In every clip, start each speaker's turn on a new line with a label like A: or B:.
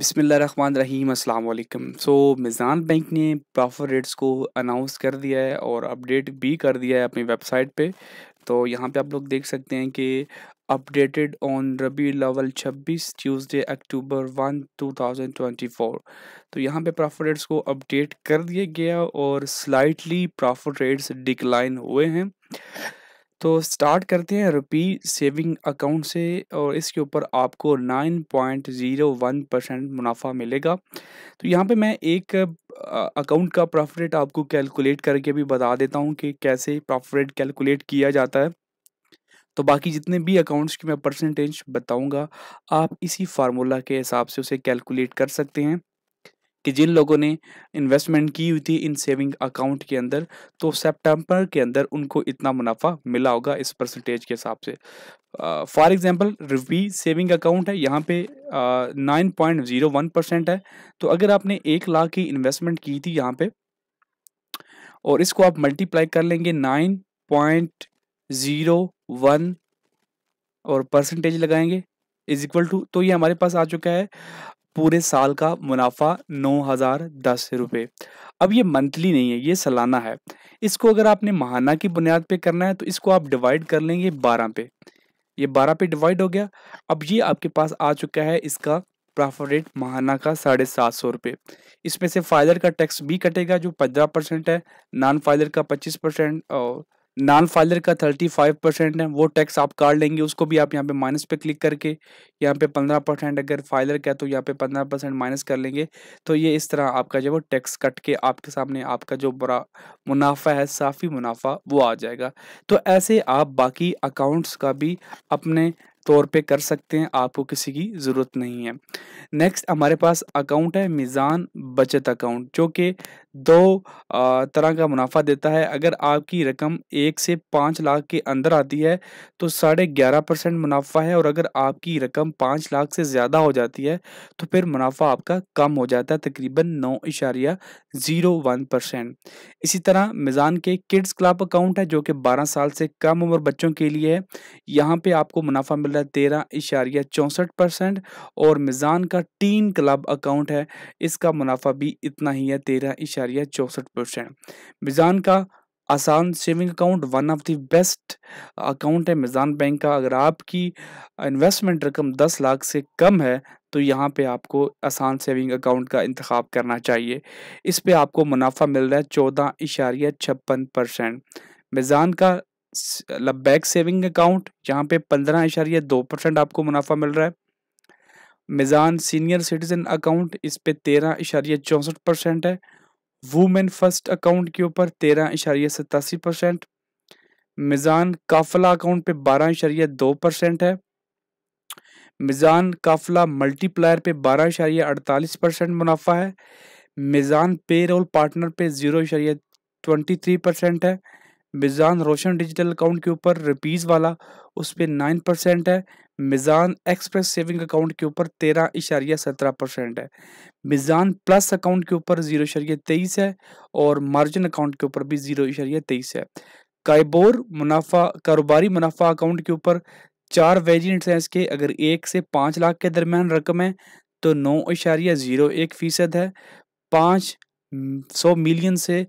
A: बिसमीम अल्लाम so Meezan bank ने प्रॉफर रेट्स को अनाउंस कर दिया है और अपडेट भी कर दिया है अपनी वेबसाइट पे तो यहाँ पे आप लोग देख सकते हैं कि अपडेटेड ऑन रबी लेवल 26 ट्यूसडे अक्टूबर 1 2024 तो यहाँ पे प्रॉफिट रेट्स को अपडेट कर दिया गया और स्लाइटली प्रॉफिट रेट्स डिक्लाइन हुए हैं तो स्टार्ट करते हैं रुपी सेविंग अकाउंट से और इसके ऊपर आपको 9.01 परसेंट मुनाफा मिलेगा तो यहाँ पे मैं एक अकाउंट का प्रॉफिट आपको कैलकुलेट करके भी बता देता हूँ कि कैसे प्रॉफिट कैलकुलेट किया जाता है तो बाकी जितने भी अकाउंट्स की मैं परसेंटेज बताऊंगा आप इसी फार्मूला के हिसाब से उसे कैलकुलेट कर सकते हैं कि जिन लोगों ने इन्वेस्टमेंट की हुई थी इन सेविंग अकाउंट के अंदर तो सितंबर के अंदर उनको इतना मुनाफा मिला होगा इस परसेंटेज के हिसाब से for example rupee saving account है यहाँ पे nine point zero one percent है तो अगर आपने एक लाख की इन्वेस्टमेंट की थी यहाँ पे और इसको आप मल्टीप्लाई कर लेंगे नाइन पॉइंट ज़ीरो वन और परसेंटेज लगाएंगे इज इक्वल टू तो ये हमारे पास आ चुका है पूरे साल का मुनाफा नौ हज़ार दस रुपये अब ये मंथली नहीं है ये सालाना है इसको अगर आपने महाना की बुनियाद पे करना है तो इसको आप डिवाइड कर लेंगे बारह पे ये बारह पे डिवाइड हो गया अब ये आपके पास आ चुका है इसका प्रॉफिट रेट महाना का साढ़े सात सौ रुपये इसमें से फाइलर का टैक्स भी कटेगा जो पंद्रह परसेंट है नॉन फाइलर का पच्चीस परसेंट और नॉन फाइलर का थर्टी फाइव परसेंट है वो टैक्स आप काट लेंगे उसको भी आप यहाँ पे माइनस पे क्लिक करके यहाँ पे पंद्रह परसेंट अगर फाइलर का तो यहाँ पे पंद्रह परसेंट माइनस कर लेंगे तो ये इस तरह आपका जो वो टैक्स कट के आपके सामने आपका जो बड़ा मुनाफा है साफ़ी मुनाफा वो आ जाएगा तो ऐसे आप बाकी अकाउंट्स का भी अपने तौर पे कर सकते हैं आपको किसी की ज़रूरत नहीं है नेक्स्ट हमारे पास अकाउंट है मिज़ान बचत अकाउंट जो कि दो तरह का मुनाफा देता है अगर आपकी रकम एक से पाँच लाख के अंदर आती है तो साढ़े ग्यारह परसेंट मुनाफा है और अगर आपकी रकम पाँच लाख से ज़्यादा हो जाती है तो फिर मुनाफा आपका कम हो जाता है तकरीबन नौ इशारिया ज़ीरो वन परसेंट इसी तरह मिज़ान के किड्स क्लब अकाउंट है जो कि बारह साल से कम उम्र बच्चों के लिए है यहाँ पर आपको मुनाफा मिल रहा है तेरह इशारिया चौंसठ परसेंट और मिज़ान का टीन क्लब अकाउंट है इसका मुनाफा भी इतना ही है तेरह इशारिया इशारिया चौंसठ परसेंट मिज़ान का Asaan saving account one of the best account है मिज़ान बैंक का अगर आपकी इन्वेस्टमेंट रकम दस लाख से कम है तो यहाँ पे आपको आसान सेविंग अकाउंट का इंतखब करना चाहिए इस पे आपको मुनाफा मिल रहा है चौदह इशारिया छप्पन परसेंट मिज़ान का लबैक सेविंग अकाउंट यहाँ पे पंद्रह इशारिया दो परसेंट आपको मुनाफा मिल रहा है मिज़ान सीनियर सिटीज़न अकाउंट इस पे तेरह इशारिया चौंसठ परसेंट है वुमेन फर्स्ट अकाउंट के ऊपर तेरह इशारिया सतासी परसेंट मिज़ान काफिला अकाउंट पे बारह इशारिया दो परसेंट है मिज़ान काफिला मल्टीप्लायर पे बारह इशारिया अड़तालीस परसेंट मुनाफा है मिज़ान पेरोल पार्टनर पे ज़ीरो इशारिया ट्वेंटी थ्री परसेंट है मिज़ान रोशन डिजिटल अकाउंट के ऊपर रुपीज़ वाला उस पर नाइन परसेंट है मिज़ान एक्सप्रेस सेविंग अकाउंट के ऊपर तेरह इशारिया सत्रह परसेंट है मिज़ान प्लस अकाउंट के ऊपर जीरो इशारिया तेईस है और मार्जिन अकाउंट के ऊपर भी जीरो इशारिया तेईस है काइबोर मुनाफा कारोबारी मुनाफा अकाउंट के ऊपर चार वेरियंट्स हैं इसके अगर एक से पाँच लाख के दरमियान रकम है तो नौ इशारिया ज़ीरो एक फ़ीसद है पाँच सौ मिलियन से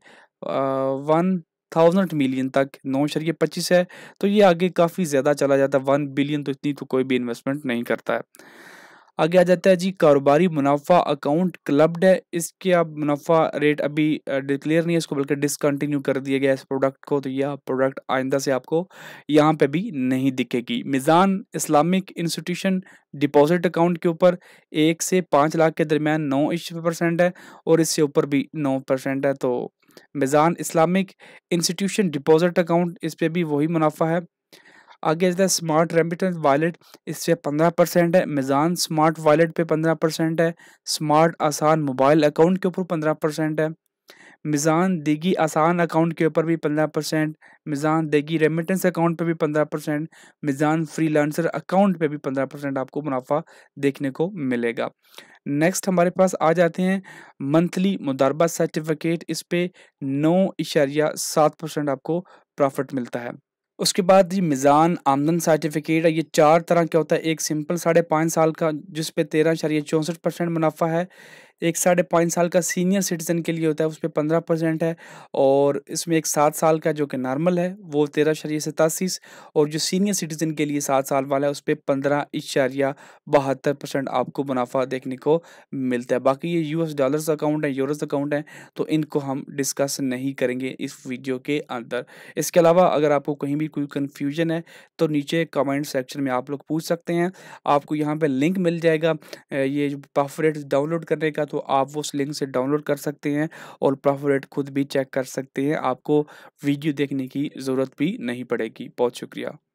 A: वन थाउजेंड मिलियन तक नौ शरीय पच्चीस है तो ये आगे काफ़ी ज़्यादा चला जाता है वन बिलियन तो इतनी तो कोई भी इन्वेस्टमेंट नहीं करता है आगे आ जाता है जी कारोबारी मुनाफा अकाउंट क्लब्ड है इसके आप मुनाफा रेट अभी डिक्लेयर नहीं है इसको बल्कि डिसकंटिन्यू कर दिया गया इस प्रोडक्ट को तो यह प्रोडक्ट आइंदा से आपको यहाँ पे भी नहीं दिखेगी Meezan Islamic institution deposit account के ऊपर एक से पाँच लाख के दरमियान नौ परसेंट है और इससे ऊपर भी नौ परसेंट है तो Meezan Islamic institution deposit account इस पर भी वही मुनाफा है आगे आता है स्मार्ट रेमिटेंस वॉलेट इस पर पंद्रह परसेंट है मिज़ान स्मार्ट वॉलेट पे पंद्रह परसेंट है स्मार्ट आसान मोबाइल अकाउंट के ऊपर पंद्रह परसेंट है मिज़ान देगी आसान अकाउंट के ऊपर भी पंद्रह परसेंट मिज़ान देगी रेमिटेंस अकाउंट पे भी पंद्रह परसेंट मिज़ान फ्रीलांसर अकाउंट पे भी पंद्रह परसेंट आपको मुनाफा देखने को मिलेगा नेक्स्ट हमारे पास आ जाते हैं मंथली मुदारबा सर्टिफिकेट इस पर नौ इशारिया सात परसेंट आपको प्रॉफिट मिलता है उसके बाद जी मिज़ान आमदन सर्टिफिकेट है ये चार तरह क्या होता है एक सिंपल साढ़े पाँच साल का जिस पे तेरह शरीय चौंसठ परसेंट मुनाफा है एक साढ़े पाँच साल का सीनियर सिटीजन के लिए होता है उस पर पंद्रह परसेंट है और इसमें एक सात साल का जो कि नॉर्मल है वो तेरह शरिया सतासीस और जो सीनियर सिटीजन के लिए सात साल वाला है उस पर पंद्रह इशारिया बहत्तर परसेंट आपको मुनाफा देखने को मिलता है बाकी ये यूएस डॉलर्स अकाउंट है यूरोज अकाउंट है तो इनको हम डिस्कस नहीं करेंगे इस वीडियो के अंदर इसके अलावा अगर आपको कहीं भी कोई कन्फ्यूजन है तो नीचे कमेंट सेक्शन में आप लोग पूछ सकते हैं आपको यहाँ पर लिंक मिल जाएगा ये पाफरेट डाउनलोड करने का तो आप वो लिंक से डाउनलोड कर सकते हैं और प्रॉफिट रेट खुद भी चेक कर सकते हैं आपको वीडियो देखने की ज़रूरत भी नहीं पड़ेगी बहुत शुक्रिया